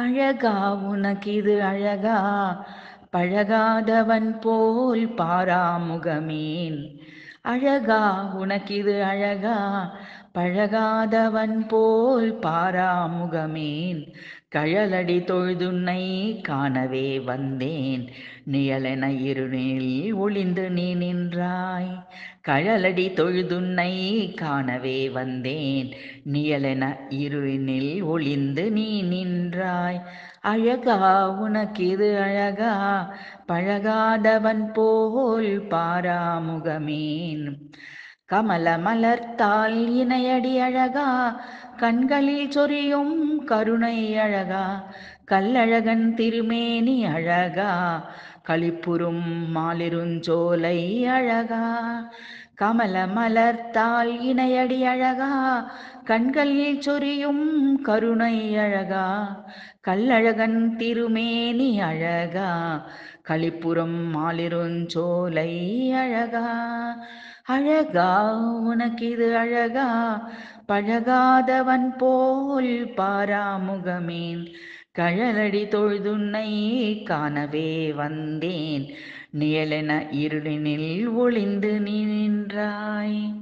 அழகா உனக்கிது அழகா பழகாதவன் போல் பாராமுகமேன் அழகா உனக்கிது அழகா பழகாதவன் போல் பாராமுகமேன் கழலடி தொழுதுன்னை காணவே வந்தேன் நிழலென இருநேல் ஒளிந்து நீ நின்றாய் கழலடி தொழுதுன்னை காணவே வந்தேன் நிழலென இருநில் ஒளிந்து நீ நின்றாய் அழகா உனக்கிது அழகா பழகாதவன் போல் பாராமுகமே கமல மலர்த்தால் இணையடி அழகா கண்களில் சொரியும் கருணை அழகா கல்லழகன் திருமேனி அழகா களிப்புறும் மாலிருஞ்சோலை அழகா கமல மலர்த்தால் இணையடி அழகா கண்களில் சொரியும் கருணை அழகா கல்லழகன் திருமேனி அழகா களிப்புறம் மாலிருஞ்சோலை அழகா அழகா உனக்கு இது அழகா பழகாதவன் போல் பாராமுகமேன் கழலடி தொழுதுன்னை காணவே வந்தேன் நிழலென இருளினில் ஒளிந்து நின்றாய்